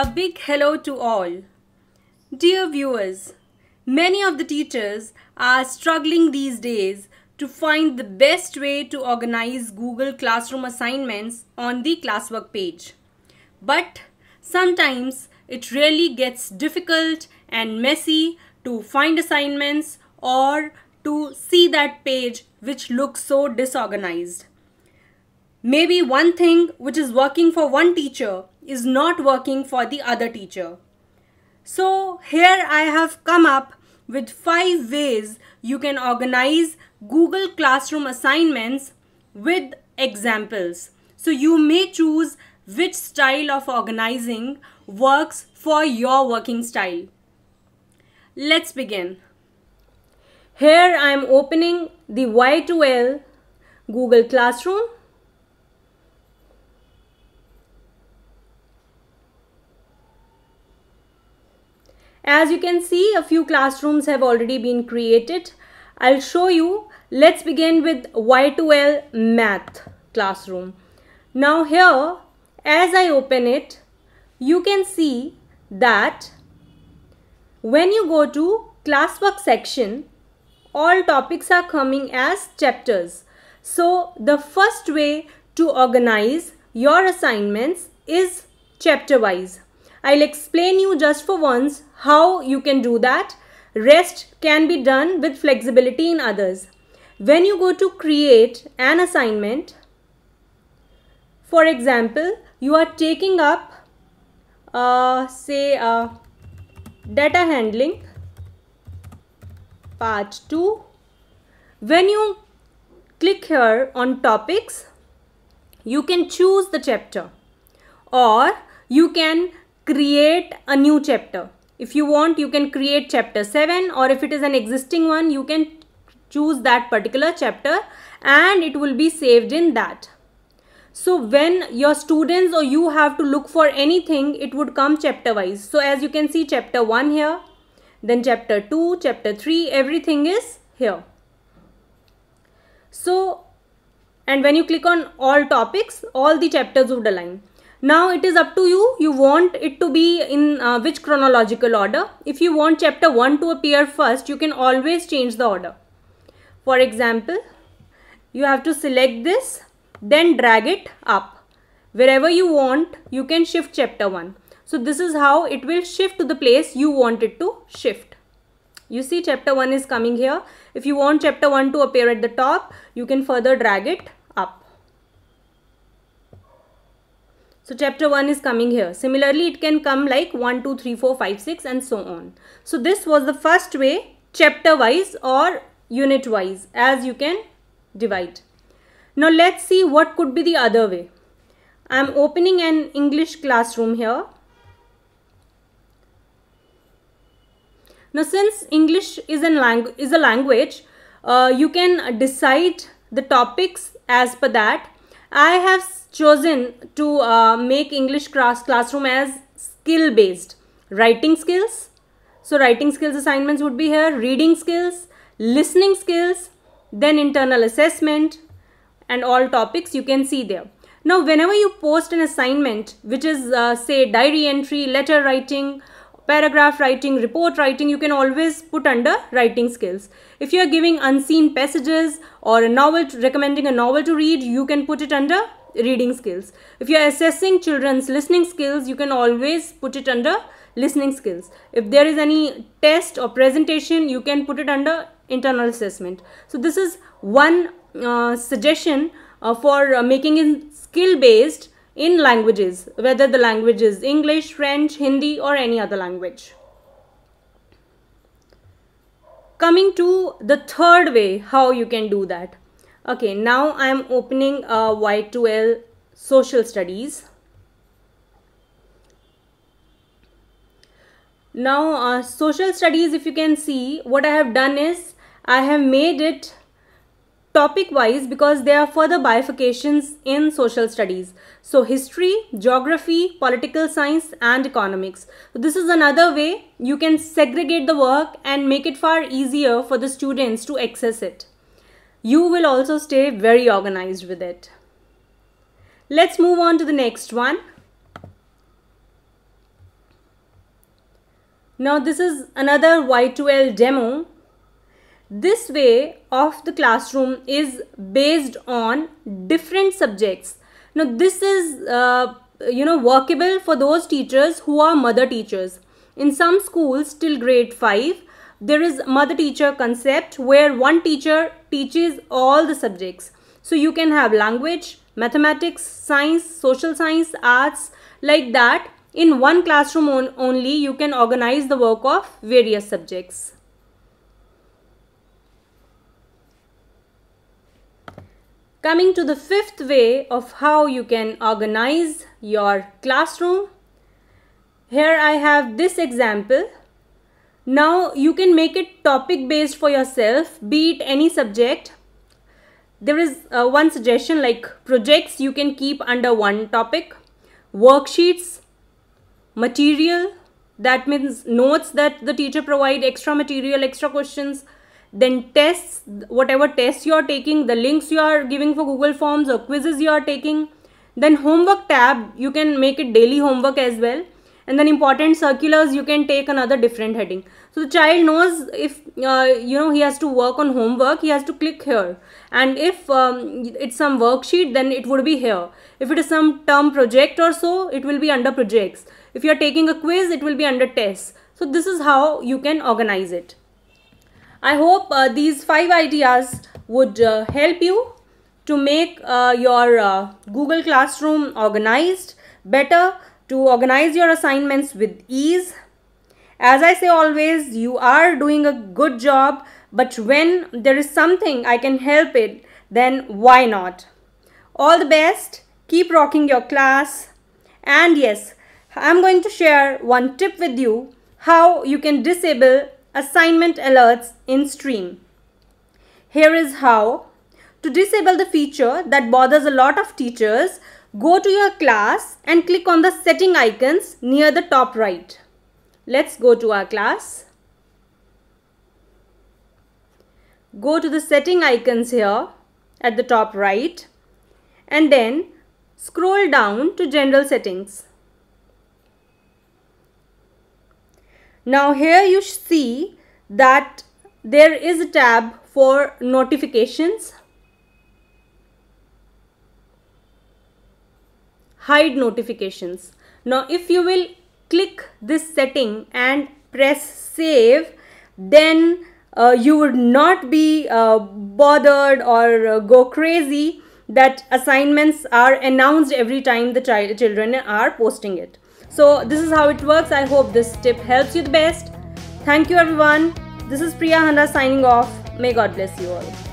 A big hello to all. Dear viewers, many of the teachers are struggling these days to find the best way to organize Google Classroom assignments on the classwork page. But sometimes it really gets difficult and messy to find assignments or to see that page which looks so disorganized. Maybe one thing which is working for one teacher is not working for the other teacher. So here I have come up with five ways you can organize Google Classroom assignments with examples. So you may choose which style of organizing works for your working style. Let's begin. Here I am opening the Y2L Google Classroom As you can see, a few classrooms have already been created. I'll show you. Let's begin with Y2L math classroom. Now here, as I open it, you can see that when you go to classwork section, all topics are coming as chapters. So the first way to organize your assignments is chapter wise. I'll explain you just for once how you can do that. Rest can be done with flexibility in others. When you go to create an assignment, for example, you are taking up uh, say uh, data handling part 2. When you click here on topics, you can choose the chapter or you can create a new chapter. If you want, you can create chapter 7 or if it is an existing one, you can choose that particular chapter and it will be saved in that. So when your students or you have to look for anything, it would come chapter wise. So as you can see chapter 1 here, then chapter 2, chapter 3, everything is here. So and when you click on all topics, all the chapters would align now it is up to you you want it to be in uh, which chronological order if you want chapter 1 to appear first you can always change the order for example you have to select this then drag it up wherever you want you can shift chapter 1 so this is how it will shift to the place you want it to shift you see chapter 1 is coming here if you want chapter 1 to appear at the top you can further drag it So chapter 1 is coming here. Similarly, it can come like 1, 2, 3, 4, 5, 6 and so on. So this was the first way chapter wise or unit wise as you can divide. Now let's see what could be the other way. I am opening an English classroom here. Now since English is, an is a language, uh, you can decide the topics as per that I have chosen to uh, make English class classroom as skill based. Writing skills. So writing skills assignments would be here. Reading skills, listening skills, then internal assessment and all topics you can see there. Now whenever you post an assignment which is uh, say diary entry, letter writing, paragraph writing, report writing, you can always put under writing skills. If you are giving unseen passages or a novel, to, recommending a novel to read, you can put it under reading skills. If you are assessing children's listening skills, you can always put it under listening skills. If there is any test or presentation, you can put it under internal assessment. So this is one uh, suggestion uh, for uh, making it skill based in languages, whether the language is English, French, Hindi or any other language. Coming to the third way how you can do that. Okay, now I am opening a uh, Y2L social studies. Now uh, social studies if you can see what I have done is I have made it topic wise because there are further bifurcations in social studies. So history, geography, political science and economics. So this is another way you can segregate the work and make it far easier for the students to access it. You will also stay very organized with it. Let's move on to the next one. Now this is another Y2L demo this way of the classroom is based on different subjects. Now this is uh, you know workable for those teachers who are mother teachers. In some schools till grade 5 there is mother teacher concept where one teacher teaches all the subjects. So you can have language, mathematics, science, social science, arts like that. In one classroom on only you can organize the work of various subjects. Coming to the fifth way of how you can organize your classroom. Here I have this example. Now you can make it topic based for yourself, be it any subject. There is uh, one suggestion like projects you can keep under one topic, worksheets, material, that means notes that the teacher provide, extra material, extra questions, then tests whatever tests you are taking the links you are giving for google forms or quizzes you are taking then homework tab you can make it daily homework as well and then important circulars you can take another different heading so the child knows if uh, you know he has to work on homework he has to click here and if um, it's some worksheet then it would be here if it is some term project or so it will be under projects if you are taking a quiz it will be under tests so this is how you can organize it I hope uh, these five ideas would uh, help you to make uh, your uh, Google Classroom organized, better, to organize your assignments with ease. As I say always, you are doing a good job, but when there is something I can help it, then why not? All the best, keep rocking your class. And yes, I'm going to share one tip with you how you can disable assignment alerts in Stream. Here is how. To disable the feature that bothers a lot of teachers, go to your class and click on the setting icons near the top right. Let's go to our class. Go to the setting icons here at the top right and then scroll down to general settings. Now here you see that there is a tab for notifications. Hide notifications. Now if you will click this setting and press save then uh, you would not be uh, bothered or uh, go crazy that assignments are announced every time the child children are posting it. So this is how it works. I hope this tip helps you the best. Thank you everyone. This is Priya Hana signing off. May God bless you all.